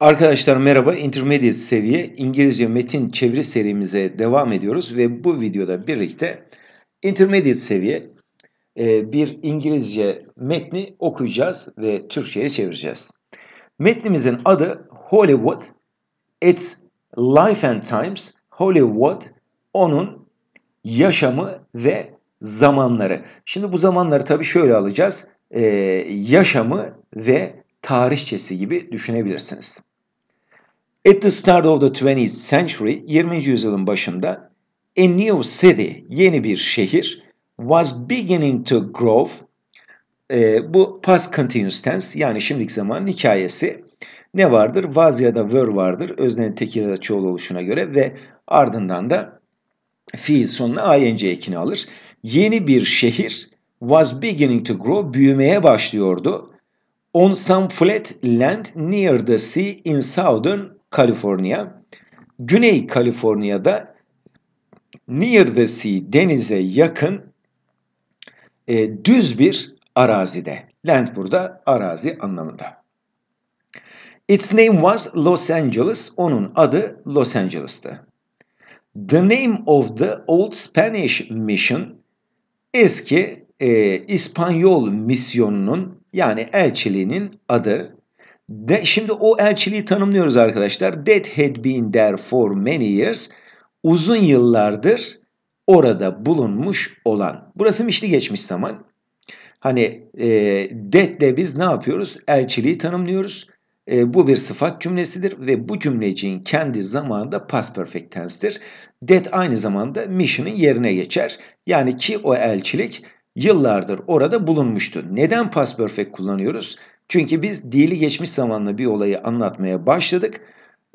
Arkadaşlar merhaba. Intermediate seviye İngilizce metin çeviri serimize devam ediyoruz ve bu videoda birlikte intermediate seviye e, bir İngilizce metni okuyacağız ve Türkçe'ye çevireceğiz. Metnimizin adı Hollywood. It's Life and Times. Hollywood onun yaşamı ve zamanları. Şimdi bu zamanları tabii şöyle alacağız. Ee, yaşamı ve tarihçesi gibi düşünebilirsiniz. At the start of the 20th century, 20. yüzyılın başında a new city, yeni bir şehir, was beginning to grow. E, bu past continuous tense yani şimdiki zaman hikayesi. Ne vardır? Was ya da were vardır. Öznenin tekil ya da çoğul oluşuna göre ve ardından da fiil sonuna ing ekini alır. Yeni bir şehir was beginning to grow büyümeye başlıyordu on some flat land near the sea in southern California. Güney Kaliforniya'da near the sea denize yakın e, düz bir arazide. Land burada arazi anlamında. Its name was Los Angeles. Onun adı Los Angeles'tı. The name of the old Spanish mission eski e, İspanyol misyonunun yani elçiliğinin adı. De, şimdi o elçiliği tanımlıyoruz arkadaşlar. That had been there for many years. Uzun yıllardır orada bulunmuş olan. Burası mişli geçmiş zaman. Hani e, de biz ne yapıyoruz? Elçiliği tanımlıyoruz. E, bu bir sıfat cümlesidir ve bu cümleciğin kendi zamanında past perfect tense'dir. That aynı zamanda mission'ın yerine geçer. Yani ki o elçilik yıllardır orada bulunmuştu. Neden past perfect kullanıyoruz? Çünkü biz dili geçmiş zamanlı bir olayı anlatmaya başladık.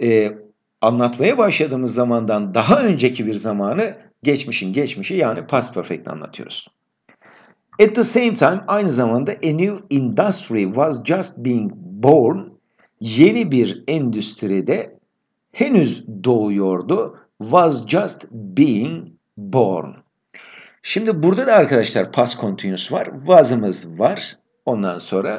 Ee, anlatmaya başladığımız zamandan daha önceki bir zamanı geçmişin geçmişi yani past perfect'le anlatıyoruz. At the same time aynı zamanda a new industry was just being born. Yeni bir endüstride henüz doğuyordu. Was just being born. Şimdi burada da arkadaşlar pas continuous var. Was'ımız var. Ondan sonra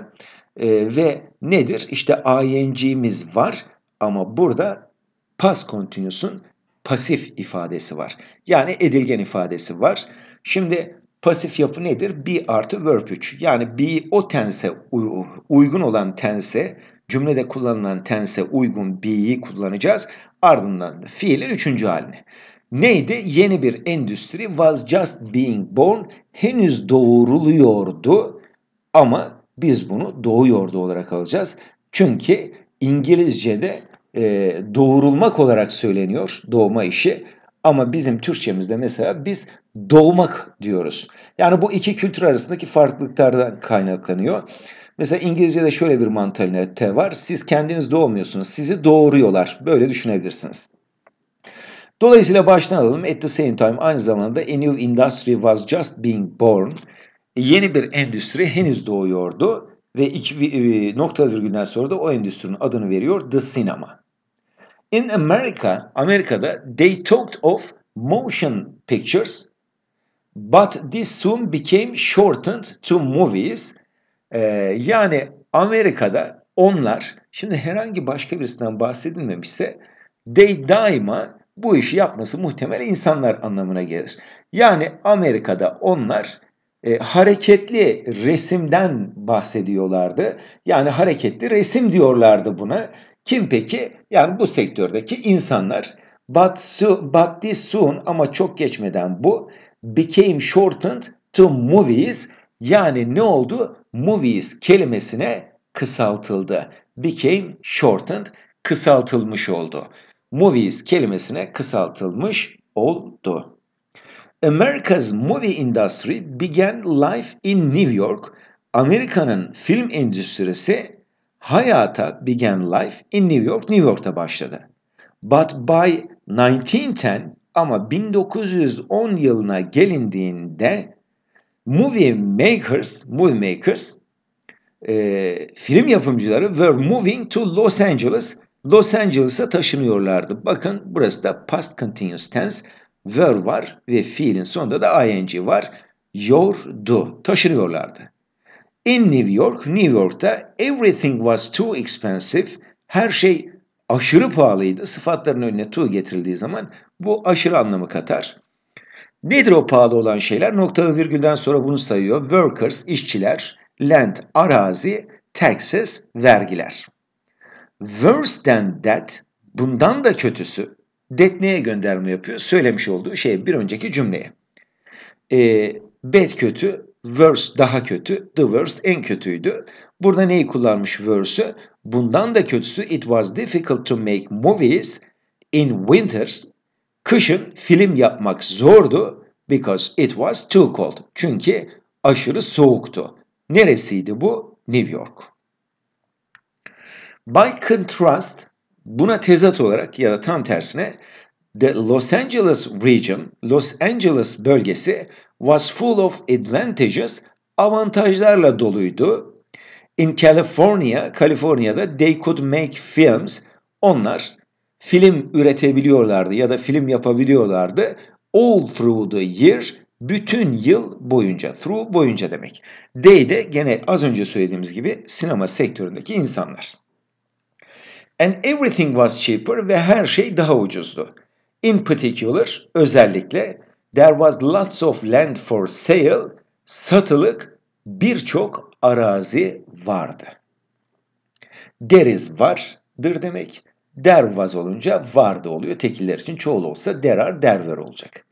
e, ve nedir? İşte ing'imiz var ama burada pas continuous'un pasif ifadesi var. Yani edilgen ifadesi var. Şimdi pasif yapı nedir? Be artı verb 3. Yani be o tense uygun olan tense cümlede kullanılan tense uygun be'yi kullanacağız. Ardından fiilin üçüncü halini. Neydi? Yeni bir endüstri was just being born henüz doğuruluyordu ama biz bunu doğuyordu olarak alacağız. Çünkü İngilizce'de e, doğurulmak olarak söyleniyor doğma işi. Ama bizim Türkçemizde mesela biz doğmak diyoruz. Yani bu iki kültür arasındaki farklılıklardan kaynaklanıyor. Mesela İngilizce'de şöyle bir mantalite var. Siz kendiniz doğmuyorsunuz. Sizi doğuruyorlar. Böyle düşünebilirsiniz. Dolayısıyla baştan alalım. At the same time aynı zamanda a new industry was just being born. Yeni bir endüstri henüz doğuyordu ve iki, e, nokta virgülden sonra da o endüstrinin adını veriyor the cinema. In America, Amerika'da they talked of motion pictures but this soon became shortened to movies. Ee, yani Amerika'da onlar şimdi herhangi başka birisinden bahsedilmemişse they daima bu işi yapması muhtemel insanlar anlamına gelir. Yani Amerika'da onlar e, hareketli resimden bahsediyorlardı. Yani hareketli resim diyorlardı buna. Kim peki? Yani bu sektördeki insanlar. But, so, but this soon ama çok geçmeden bu became shortened to movies. Yani ne oldu? Movies kelimesine kısaltıldı. Became shortened kısaltılmış oldu movies kelimesine kısaltılmış oldu. America's movie industry began life in New York. Amerika'nın film endüstrisi hayata began life in New York, New York'ta başladı. But by 1910 ama 1910 yılına gelindiğinde movie makers, movie makers e, film yapımcıları were moving to Los Angeles Los Angeles'a taşınıyorlardı. Bakın burası da past continuous tense. Were var ve fiilin sonunda da ing var. Yordu. Taşınıyorlardı. In New York, New York'ta everything was too expensive. Her şey aşırı pahalıydı. Sıfatların önüne too getirildiği zaman bu aşırı anlamı katar. Nedir o pahalı olan şeyler? Noktalı virgülden sonra bunu sayıyor. Workers, işçiler, land, arazi, taxes, vergiler. Worse than that, bundan da kötüsü, that neye gönderme yapıyor? Söylemiş olduğu şey bir önceki cümleye. E, bad kötü, worse daha kötü, the worst en kötüydü. Burada neyi kullanmış worse'ü? Bundan da kötüsü it was difficult to make movies in winters. Kışın film yapmak zordu because it was too cold. Çünkü aşırı soğuktu. Neresiydi bu? New York. By contrast buna tezat olarak ya da tam tersine The Los Angeles region, Los Angeles bölgesi was full of advantages, avantajlarla doluydu. In California, Kaliforniya'da they could make films. Onlar film üretebiliyorlardı ya da film yapabiliyorlardı. All through the year, bütün yıl boyunca, through boyunca demek. They de gene az önce söylediğimiz gibi sinema sektöründeki insanlar. And everything was cheaper ve her şey daha ucuzdu. In particular, özellikle there was lots of land for sale, satılık birçok arazi vardı. There is vardır demek. There was olunca vardı oluyor. Tekiller için çoğul olsa there are, there were olacak.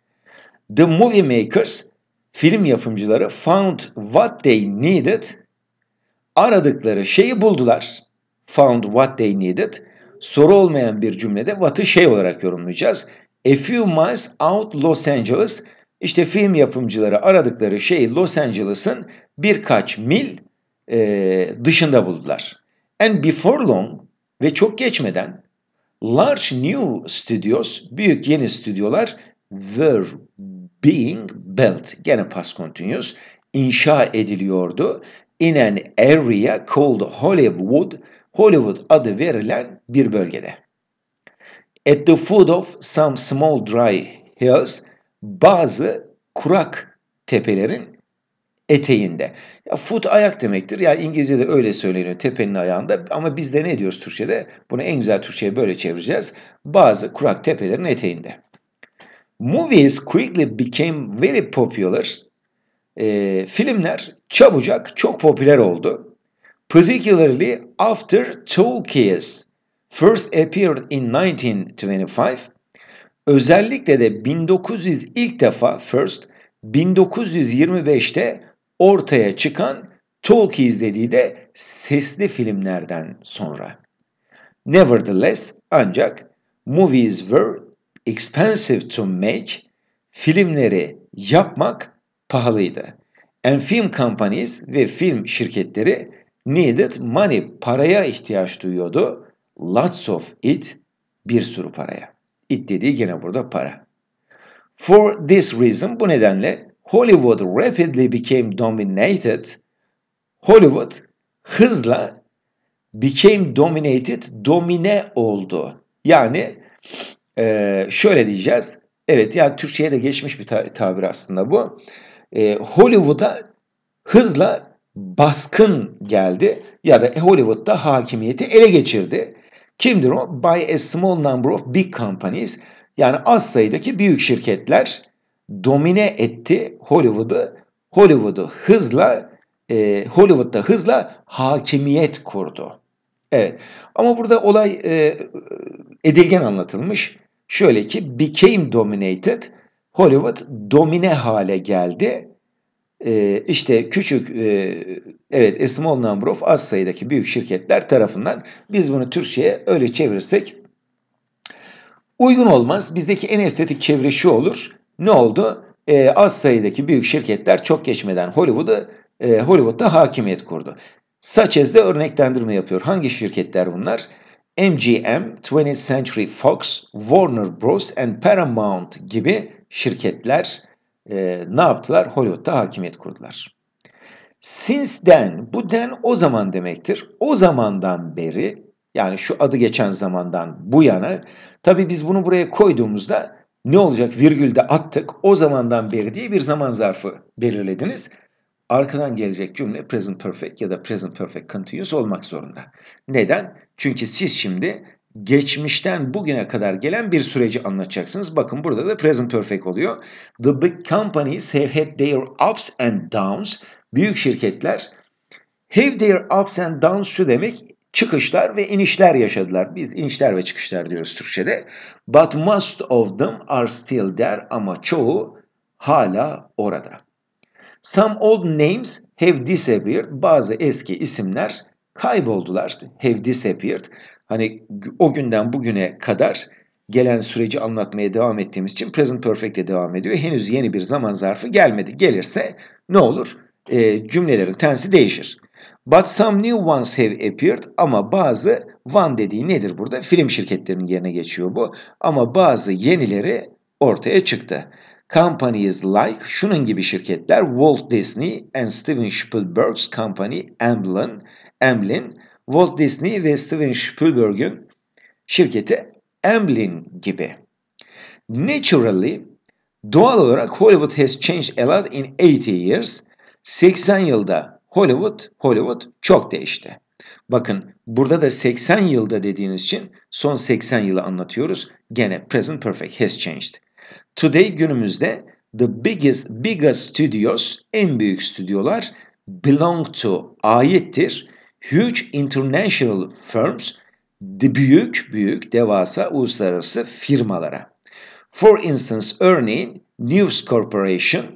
The movie makers, film yapımcıları found what they needed. Aradıkları şeyi buldular found what they needed. Soru olmayan bir cümlede what'ı şey olarak yorumlayacağız. A few miles out Los Angeles. İşte film yapımcıları aradıkları şeyi Los Angeles'ın birkaç mil e, dışında buldular. And before long ve çok geçmeden large new studios, büyük yeni stüdyolar were being built. Gene past continuous. inşa ediliyordu. In an area called Hollywood, Hollywood adı verilen bir bölgede. At the foot of some small dry hills, bazı kurak tepelerin eteğinde. Ya foot ayak demektir. Ya yani İngilizce'de öyle söyleniyor tepenin ayağında ama biz de ne diyoruz Türkçe'de? Bunu en güzel Türkçe'ye böyle çevireceğiz. Bazı kurak tepelerin eteğinde. Movies quickly became very popular. E, filmler çabucak çok popüler oldu particularly after Tolkien's first appeared in 1925, özellikle de 1900 ilk defa first 1925'te ortaya çıkan Tolkien izlediği de sesli filmlerden sonra. Nevertheless ancak movies were expensive to make, filmleri yapmak pahalıydı. And film companies ve film şirketleri Needed money. Paraya ihtiyaç duyuyordu. Lots of it. Bir sürü paraya. It dediği gene burada para. For this reason. Bu nedenle Hollywood rapidly became dominated. Hollywood hızla became dominated, domine oldu. Yani e, şöyle diyeceğiz. Evet yani Türkçe'ye de geçmiş bir tabir aslında bu. E, Hollywood'a hızla baskın geldi ya da Hollywood'da hakimiyeti ele geçirdi. Kimdir o? By a small number of big companies yani az sayıdaki büyük şirketler domine etti Hollywood'u. Hollywood'u hızla e, Hollywood'da hızla hakimiyet kurdu. Evet ama burada olay e, edilgen anlatılmış. Şöyle ki became dominated Hollywood domine hale geldi e, işte küçük e, evet a small number of az sayıdaki büyük şirketler tarafından biz bunu Türkçe'ye öyle çevirirsek uygun olmaz. Bizdeki en estetik çeviri şu olur. Ne oldu? E, az sayıdaki büyük şirketler çok geçmeden Hollywood'a e, Hollywood'da hakimiyet kurdu. Saçez'de örneklendirme yapıyor. Hangi şirketler bunlar? MGM, 20th Century Fox, Warner Bros. and Paramount gibi şirketler e, ne yaptılar? Hollywood'da hakimiyet kurdular. Since then, bu den o zaman demektir. O zamandan beri, yani şu adı geçen zamandan bu yana, tabii biz bunu buraya koyduğumuzda ne olacak virgülde attık. O zamandan beri diye bir zaman zarfı belirlediniz. Arkadan gelecek cümle present perfect ya da present perfect continuous olmak zorunda. Neden? Çünkü siz şimdi geçmişten bugüne kadar gelen bir süreci anlatacaksınız. Bakın burada da present perfect oluyor. The big companies have had their ups and downs. Büyük şirketler have their ups and downs şu demek çıkışlar ve inişler yaşadılar. Biz inişler ve çıkışlar diyoruz Türkçe'de. But most of them are still there ama çoğu hala orada. Some old names have disappeared. Bazı eski isimler kayboldular. Have disappeared hani o günden bugüne kadar gelen süreci anlatmaya devam ettiğimiz için present perfect'e devam ediyor. Henüz yeni bir zaman zarfı gelmedi. Gelirse ne olur? E, cümlelerin tensi değişir. But some new ones have appeared ama bazı one dediği nedir burada? Film şirketlerinin yerine geçiyor bu. Ama bazı yenileri ortaya çıktı. Companies like şunun gibi şirketler Walt Disney and Steven Spielberg's company Amblin, Amblin Walt Disney ve Steven Spielberg'ün şirketi Amblin gibi. Naturally, doğal olarak Hollywood has changed a lot in 80 years. 80 yılda Hollywood, Hollywood çok değişti. Bakın burada da 80 yılda dediğiniz için son 80 yılı anlatıyoruz. Gene present perfect has changed. Today günümüzde the biggest biggest studios en büyük stüdyolar belong to aittir Huge international firms, de büyük büyük devasa uluslararası firmalara. For instance örneğin News Corporation,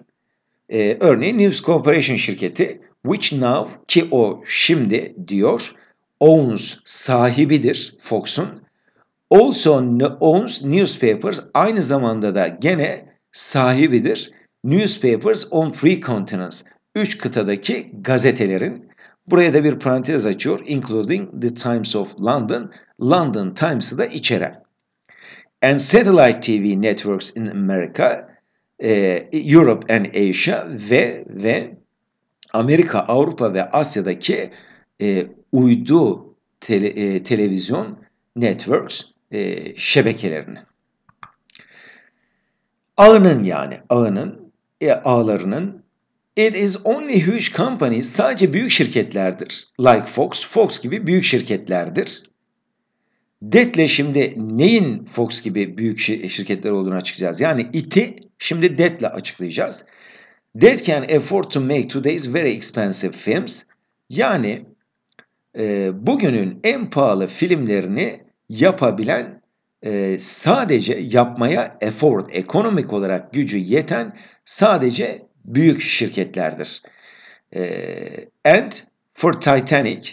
e, örneğin News Corporation şirketi which now ki o şimdi diyor owns sahibidir Fox'un. Also owns newspapers aynı zamanda da gene sahibidir. Newspapers on three continents. Üç kıtadaki gazetelerin Buraya da bir parantez açıyor. Including the Times of London. London Times'ı da içeren. And satellite TV networks in America, e, Europe and Asia ve ve Amerika, Avrupa ve Asya'daki e, uydu tele, e, televizyon networks e, şebekelerini. Ağının yani ağının e, ağlarının It is only huge companies sadece büyük şirketlerdir. Like Fox, Fox gibi büyük şirketlerdir. Detle şimdi neyin Fox gibi büyük şirketler olduğunu açıklayacağız. Yani iti şimdi detle açıklayacağız. That can afford to make today's very expensive films. Yani e, bugünün en pahalı filmlerini yapabilen e, sadece yapmaya effort, ekonomik olarak gücü yeten sadece büyük şirketlerdir. Ee, and for Titanic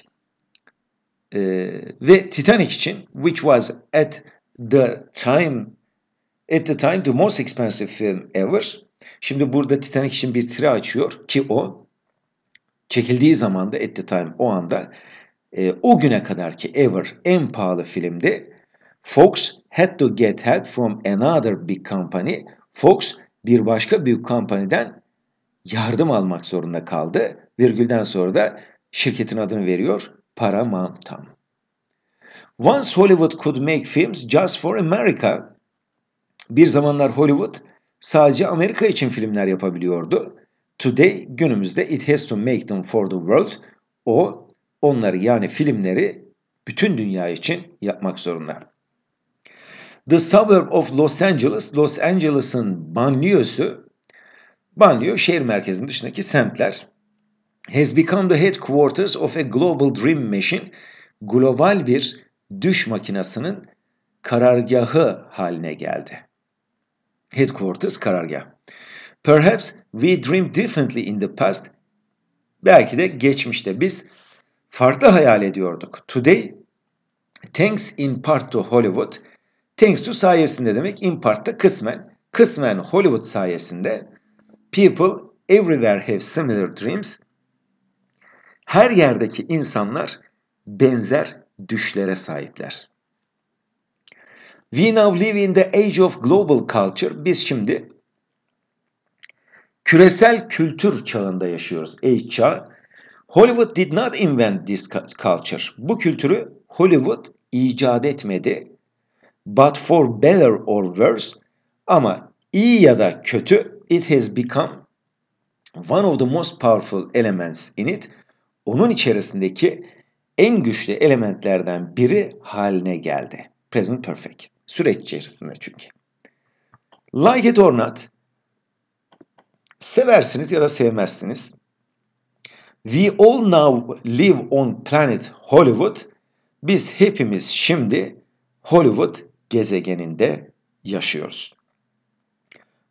ee, ve Titanic için which was at the time at the time the most expensive film ever. Şimdi burada Titanic için bir tire açıyor ki o çekildiği zaman da at the time o anda e, o güne kadar ki ever en pahalı filmdi. Fox had to get help from another big company. Fox bir başka büyük kampanyadan yardım almak zorunda kaldı. Virgülden sonra da şirketin adını veriyor Paramount'tan. Once Hollywood could make films just for America. Bir zamanlar Hollywood sadece Amerika için filmler yapabiliyordu. Today günümüzde it has to make them for the world. O onları yani filmleri bütün dünya için yapmak zorunda. The suburb of Los Angeles, Los Angeles'ın banliyosu Banliyö şehir merkezinin dışındaki semtler has become the headquarters of a global dream machine global bir düş makinasının karargahı haline geldi. Headquarters karargah. Perhaps we dreamed differently in the past. Belki de geçmişte biz farklı hayal ediyorduk. Today, thanks in part to Hollywood, thanks to sayesinde demek, in part da kısmen, kısmen Hollywood sayesinde People everywhere have similar dreams. Her yerdeki insanlar benzer düşlere sahipler. We now live in the age of global culture. Biz şimdi küresel kültür çağında yaşıyoruz. Age çağı. Hollywood did not invent this culture. Bu kültürü Hollywood icat etmedi. But for better or worse ama iyi ya da kötü It has become one of the most powerful elements in it. Onun içerisindeki en güçlü elementlerden biri haline geldi. Present perfect. Süreç içerisinde çünkü. Like it or not. Seversiniz ya da sevmezsiniz. We all now live on planet Hollywood. Biz hepimiz şimdi Hollywood gezegeninde yaşıyoruz.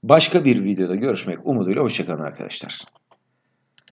Başka bir videoda görüşmek umuduyla hoşçakalın arkadaşlar.